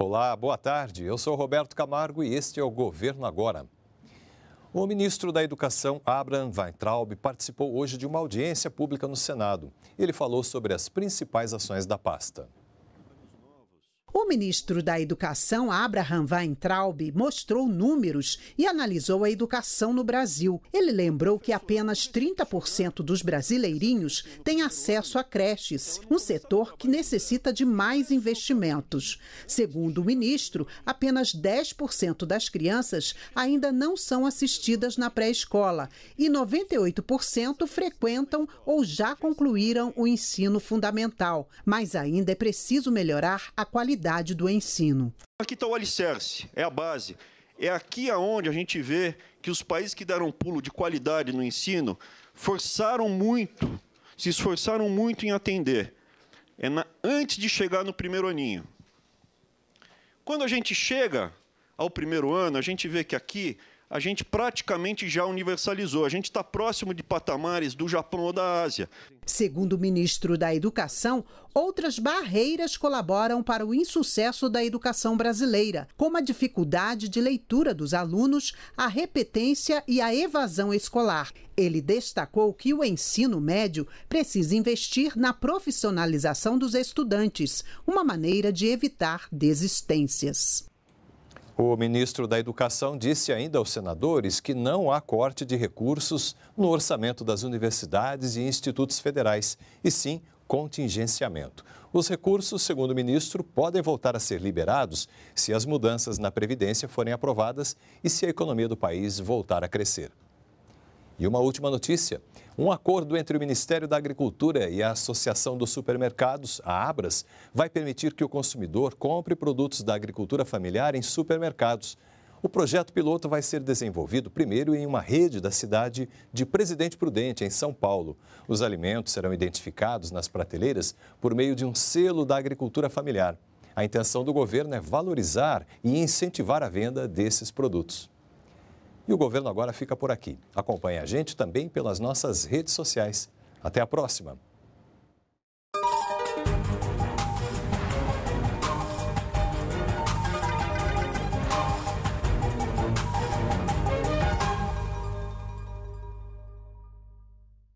Olá, boa tarde. Eu sou Roberto Camargo e este é o Governo Agora. O ministro da Educação, Abraham Weintraub, participou hoje de uma audiência pública no Senado. Ele falou sobre as principais ações da pasta. O ministro da Educação, Abraham Weintraub, mostrou números e analisou a educação no Brasil. Ele lembrou que apenas 30% dos brasileirinhos têm acesso a creches, um setor que necessita de mais investimentos. Segundo o ministro, apenas 10% das crianças ainda não são assistidas na pré-escola e 98% frequentam ou já concluíram o ensino fundamental. Mas ainda é preciso melhorar a qualidade qualidade do ensino. Aqui está o alicerce, é a base. É aqui aonde a gente vê que os países que deram um pulo de qualidade no ensino forçaram muito, se esforçaram muito em atender. É na, antes de chegar no primeiro aninho. Quando a gente chega ao primeiro ano, a gente vê que aqui a gente praticamente já universalizou. A gente está próximo de patamares do Japão ou da Ásia. Segundo o ministro da Educação, outras barreiras colaboram para o insucesso da educação brasileira, como a dificuldade de leitura dos alunos, a repetência e a evasão escolar. Ele destacou que o ensino médio precisa investir na profissionalização dos estudantes, uma maneira de evitar desistências. O ministro da Educação disse ainda aos senadores que não há corte de recursos no orçamento das universidades e institutos federais, e sim contingenciamento. Os recursos, segundo o ministro, podem voltar a ser liberados se as mudanças na Previdência forem aprovadas e se a economia do país voltar a crescer. E uma última notícia: um acordo entre o Ministério da Agricultura e a Associação dos Supermercados, a Abras, vai permitir que o consumidor compre produtos da agricultura familiar em supermercados. O projeto piloto vai ser desenvolvido primeiro em uma rede da cidade de Presidente Prudente, em São Paulo. Os alimentos serão identificados nas prateleiras por meio de um selo da agricultura familiar. A intenção do governo é valorizar e incentivar a venda desses produtos. E o governo agora fica por aqui. Acompanhe a gente também pelas nossas redes sociais. Até a próxima!